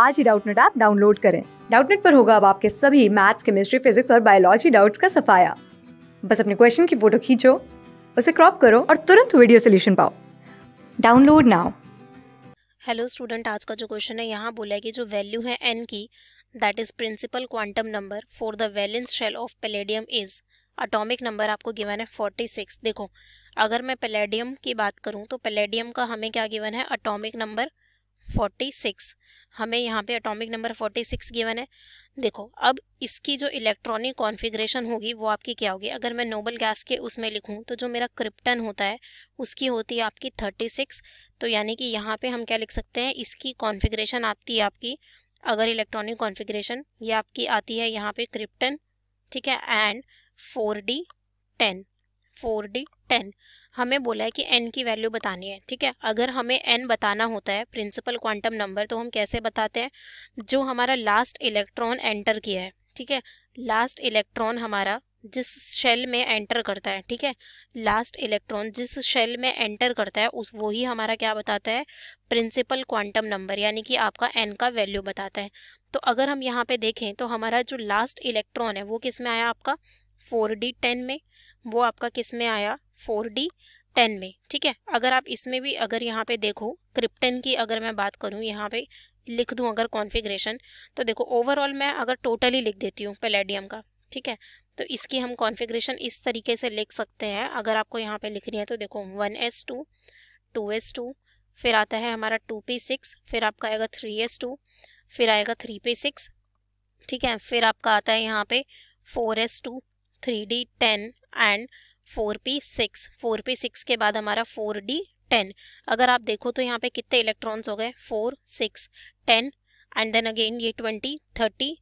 आज ही Doubtnut app download करें डाउटनेट पर होगा अब आपके सभी मैथ्स केमिस्ट्री फिजिक्स और बायोलॉजी डाउट्स का सफाया बस अपने क्वेश्चन की फोटो खींचो उसे क्रॉप करो और तुरंत वीडियो सोल्यूशन पाओ डाउनलोड नाउ हेलो स्टूडेंट आज का जो क्वेश्चन है यहाँ बोला है कि जो वैल्यू है एन की that is principal quantum number for the valence shell of palladium is atomic number आपको गिवन है फोर्टी सिक्स देखो अगर मैं पेलेडियम की बात करूँ तो पेलेडियम का हमें क्या गिवन है अटोमिक नंबर फोर्टी सिक्स हमें यहाँ पे एटॉमिक नंबर 46 गिवन है देखो अब इसकी जो इलेक्ट्रॉनिक कॉन्फ़िगरेशन होगी वो आपकी क्या होगी अगर मैं नोबल गैस के उसमें लिखूँ तो जो मेरा क्रिप्टन होता है उसकी होती है आपकी 36 तो यानी कि यहाँ पे हम क्या लिख सकते हैं इसकी कॉन्फ़िगरेशन आती है आपकी अगर इलेक्ट्रॉनिक कॉन्फ़िगरेशन ये आपकी आती है यहाँ पर क्रिप्टन ठीक है and four d ten four d ten हमें बोला है कि एन की वैल्यू बतानी है ठीक है अगर हमें एन बताना होता है प्रिंसिपल क्वांटम नंबर तो हम कैसे बताते हैं जो हमारा लास्ट इलेक्ट्रॉन एंटर किया है ठीक है लास्ट इलेक्ट्रॉन हमारा जिस शेल में एंटर करता है ठीक है लास्ट इलेक्ट्रॉन जिस शेल में एंटर करता है उस वही हमारा क्या बताता है प्रिंसिपल क्वांटम नंबर यानी कि आपका एन का वैल्यू बताता है तो अगर हम यहाँ पे देखें तो हमारा जो लास्ट इलेक्ट्रॉन है वो किस में आया आपका फोर डी टेन में वो आपका किस में आया फोर डी टेन में ठीक है अगर आप इसमें भी अगर यहाँ पे देखो क्रिप्टन की अगर मैं बात करूँ यहाँ पे लिख दूँ अगर कॉन्फ़िगरेशन तो देखो ओवरऑल मैं अगर टोटली लिख देती हूँ पेलेडियम का ठीक है तो इसकी हम कॉन्फ़िगरेशन इस तरीके से लिख सकते हैं अगर आपको यहाँ पे लिखनी है तो देखो one s two two s two फिर आता है हमारा टू पी सिक्स फिर आपका आएगा थ्री एस टू फिर आएगा थ्री पी सिक्स ठीक है फिर आपका आता है यहाँ पे four s two three d ten and four p six four p six के बाद हमारा फोर डी टेन अगर आप देखो तो यहाँ पे कितने इलेक्ट्रॉन्स हो गए four six ten and then again ये ट्वेंटी थर्टी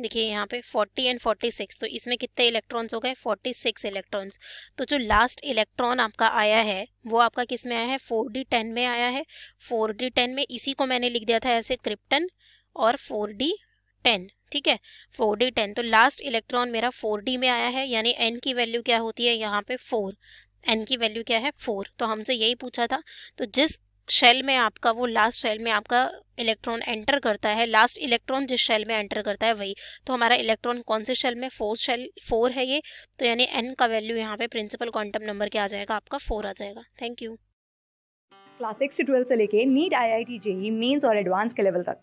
देखिए यहाँ पे फोर्टी एंड फोर्टी सिक्स तो इसमें कितने इलेक्ट्रॉन्स हो गए फोर्टी सिक्स इलेक्ट्रॉन्स तो जो लास्ट इलेक्ट्रॉन आपका आया है वो आपका किस में आया है फोर डी टेन में आया है फोर डी टेन में इसी को मैंने लिख दिया था ऐसे क्रिप्टन और फोर डी टेन ठीक है फोर डी टेन तो लास्ट इलेक्ट्रॉन मेरा फोर डी में आया है यानी एन की वैल्यू क्या होती है यहाँ पे फोर एन की वैल्यू क्या है फोर तो हमसे यही पूछा था तो जिस शेल में आपका वो लास्ट शेल में आपका इलेक्ट्रॉन एंटर करता है लास्ट इलेक्ट्रॉन जिस शेल में एंटर करता है वही तो हमारा इलेक्ट्रॉन कौन से शेल में फोर शेल फोर है ये तो यानी एन का वैल्यू यहाँ पे प्रिंसिपल क्वांटम नंबर क्या आ जाएगा आपका फोर आ जाएगा थैंक यू क्लास सिक्स से ट्वेल्थ से लेके NEET I I T JEE mains और एडवांस के लेवल तक